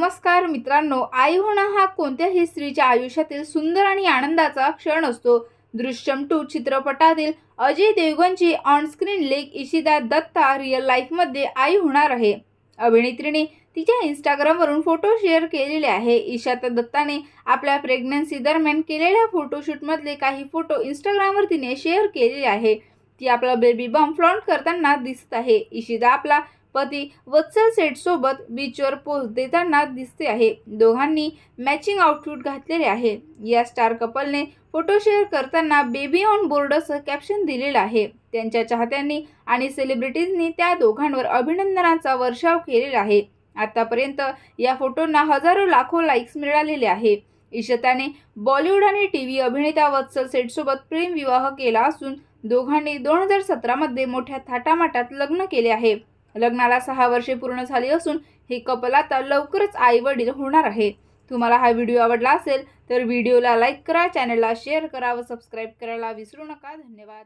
नमस्कार मित्रांनो आई होणं हा कोणत्याही स्त्रीच्या आयुष्यातील सुंदर आणि आनंदाचा क्षण असतो दृश्यम टू चित्रपटातील अजय देवगणची ऑनस्क्रीन लेख इशिदा दत्ता रिअल लाईफमध्ये आई होणार आहे अभिनेत्रीने तिच्या इंस्टाग्रामवरून फोटो शेअर केलेले आहे इशाता दत्ताने आपल्या प्रेग्नन्सी दरम्यान केलेल्या फोटोशूटमधले काही फोटो इंस्टाग्रामवर तिने शेअर केलेले आहे ती आपला बेबी बॉम्ब फ्लॉन्ट करताना दिसत आहे इशिदा आपला पती वत्सल सोबत बीचवर पोच देताना दिसते आहे दोघांनी मॅचिंग आउटफिट घातलेले आहे या स्टार कपलने फोटो शेअर करताना बेबी ऑन बोर्ड असं कॅप्शन दिलेलं आहे त्यांच्या चाहत्यांनी आणि सेलिब्रिटीजनी त्या दोघांवर अभिनंदनाचा वर्षाव केलेला आहे आतापर्यंत या फोटोंना हजारो लाखो लाईक्स मिळालेले आहे इशताने बॉलिवूड आणि टी व्ही अभिनेता वत्सल सेठसोबत प्रेमविवाह केला असून दोघांनी दोन हजार सतरामध्ये मोठ्या थाटामाटात लग्न केले आहे लग्नाला सहा वर्षे पूर्ण झाली असून हे कपल आता लवकरच आई वडील होणार आहे तुम्हाला हा व्हिडिओ आवडला असेल तर व्हिडिओला लाईक करा चॅनलला शेअर करा व सबस्क्राईब करायला विसरू नका धन्यवाद